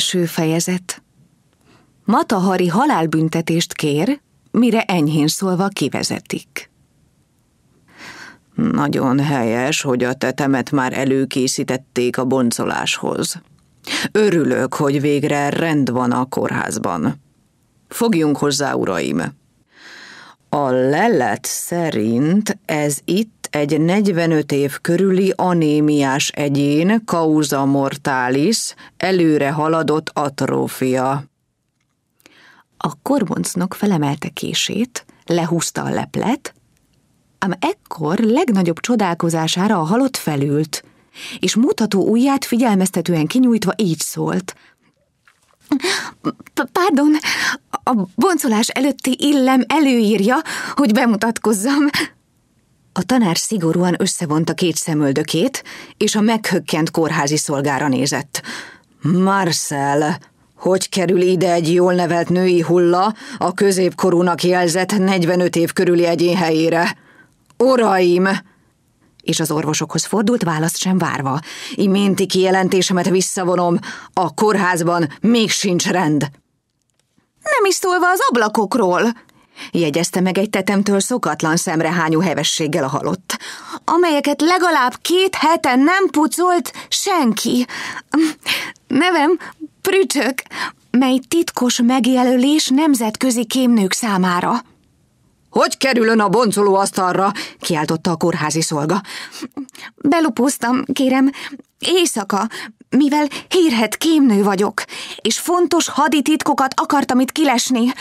Első fejezet Matahari halálbüntetést kér, mire enyhén szólva kivezetik. Nagyon helyes, hogy a tetemet már előkészítették a boncoláshoz. Örülök, hogy végre rend van a kórházban. Fogjunk hozzá, uraim! A lelet szerint ez itt egy 45 év körüli anémiás egyén, causa mortalis, előre haladott atrófia. A korboncnok felemelte kését, lehúzta a leplet, ám ekkor legnagyobb csodálkozására a halott felült, és mutató ujját figyelmeztetően kinyújtva így szólt – Pardon, a boncolás előtti illem előírja, hogy bemutatkozzam. A tanár szigorúan összevonta két szemöldökét, és a meghökkent kórházi szolgára nézett. Marcel, hogy kerül ide egy jól nevelt női hulla a középkorúnak jelzett 45 év körüli egyén helyére? Uraim! És az orvosokhoz fordult választ sem várva. Iménti kijelentésemet visszavonom, a kórházban még sincs rend. Nem is szólva az ablakokról, jegyezte meg egy tetemtől szokatlan szemrehányú hevességgel a halott, amelyeket legalább két hete nem pucolt senki. Nevem Prücsök, mely titkos megjelölés nemzetközi kémnők számára. Hogy kerülön a asztalra? kiáltotta a kórházi szolga. Belupóztam, kérem, éjszaka, mivel hírhet kémnő vagyok, és fontos hadi titkokat akartam itt kilesni.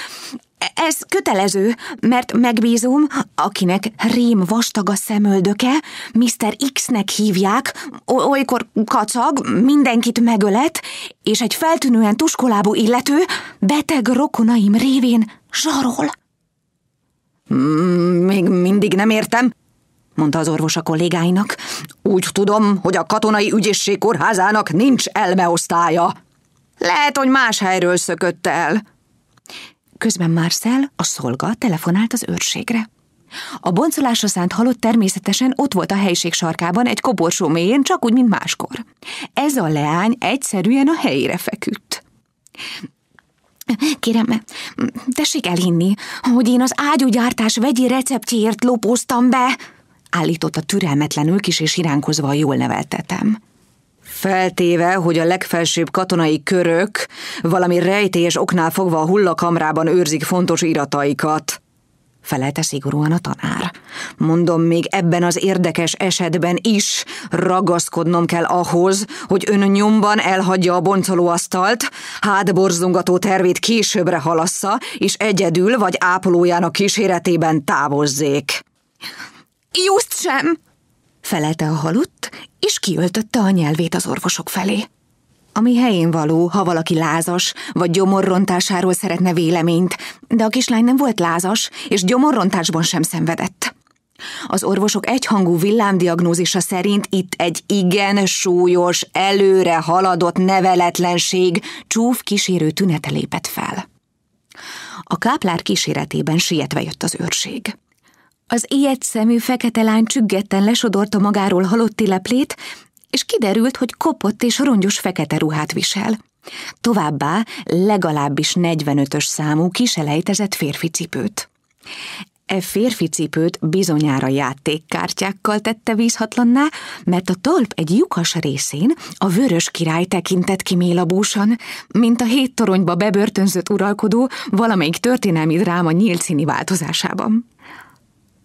Ez kötelező, mert megbízom, akinek rém vastag a szemöldöke, Mr. X-nek hívják, olykor kacag, mindenkit megölet, és egy feltűnően tuskolábú illető beteg rokonaim révén zsarol. Mm, még mindig nem értem, mondta az orvos a kollégáinak. Úgy tudom, hogy a katonai ügyészség kórházának nincs elmeosztálya. Lehet, hogy más helyről szökött el. Közben Marcel, a szolga, telefonált az őrségre. A boncolásra szánt halott természetesen ott volt a helyiség sarkában egy koborsó mélyén, csak úgy, mint máskor. Ez a leány egyszerűen a helyére feküdt. Kérem, tessék elhinni, hogy én az ágyúgyártás vegyi receptjéért lopóztam be, állította türelmetlenül kis és iránkozva a jól neveltetem. Feltéve, hogy a legfelsőbb katonai körök valami rejtélyes oknál fogva a hullakamrában őrzik fontos irataikat. Felelte szigorúan a tanár. Mondom, még ebben az érdekes esetben is ragaszkodnom kell ahhoz, hogy ön nyomban elhagyja a boncolóasztalt, hátborzongató tervét későbbre halassza, és egyedül vagy ápolójának kíséretében távozzék. Just sem! felelte a halott, és kiöltötte a nyelvét az orvosok felé. Ami helyén való, ha valaki lázas, vagy gyomorrontásáról szeretne véleményt, de a kislány nem volt lázas, és gyomorrontásban sem szenvedett. Az orvosok egyhangú villámdiagnózisa szerint itt egy igen súlyos, előre haladott neveletlenség csúf kísérő tünete lépett fel. A káplár kíséretében sietve jött az őrség. Az ilyet szemű fekete lány csüggetten lesodorta magáról halotti leplét, és kiderült, hogy kopott és rongyos fekete ruhát visel. Továbbá legalábbis 45-ös számú kiselejtezett férfi cipőt. E férfi cipőt bizonyára játékkártyákkal tette vízhatlanná, mert a talp egy lyukas részén a vörös király tekintett ki mélabúsan, mint a hét toronyba bebörtönzött uralkodó valamelyik történelmi dráma nyílcini változásában.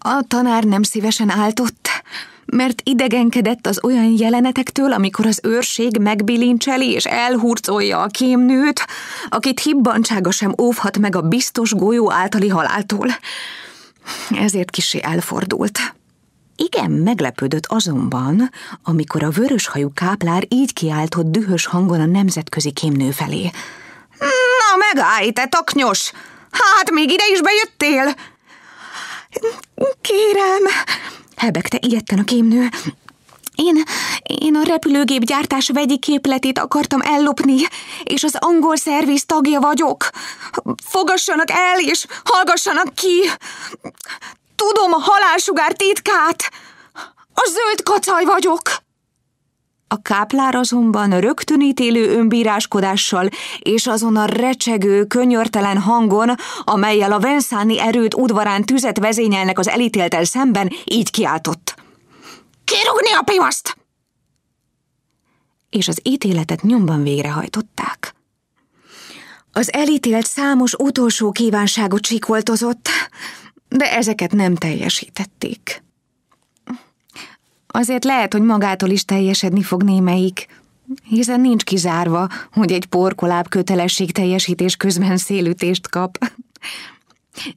A tanár nem szívesen álltott, mert idegenkedett az olyan jelenetektől, amikor az őrség megbilincseli és elhurcolja a kémnőt, akit hibbantsága sem óvhat meg a biztos golyó általi haláltól. Ezért kisé elfordult. Igen, meglepődött azonban, amikor a vöröshajú káplár így kiáltott dühös hangon a nemzetközi kémnő felé. Na megállj, te taknyos! Hát még ide is bejöttél! Kérem, hebegte ilyetten a kémnő. Én, én a repülőgép gyártás vegyi képletét akartam ellopni, és az angol szerviz tagja vagyok. Fogassanak el, és hallgassanak ki! Tudom a halálsugár titkát! A zöld kacaj vagyok! A káplár azonban ítélő önbíráskodással és azon a recsegő, könyörtelen hangon, amelyel a venszáni erőt udvarán tüzet vezényelnek az elítéltel szemben, így kiáltott. Kirúgni a pimaszt! És az ítéletet nyomban végrehajtották. Az elítélt számos utolsó kívánságot csikoltozott, de ezeket nem teljesítették. Azért lehet, hogy magától is teljesedni fog némelyik, hiszen nincs kizárva, hogy egy porkoláb kötelesség teljesítés közben szélütést kap.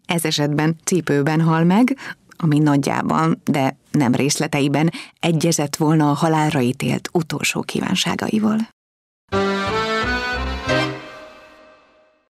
Ez esetben cipőben hal meg, ami nagyjában, de nem részleteiben egyezett volna a halálra ítélt utolsó kívánságaival.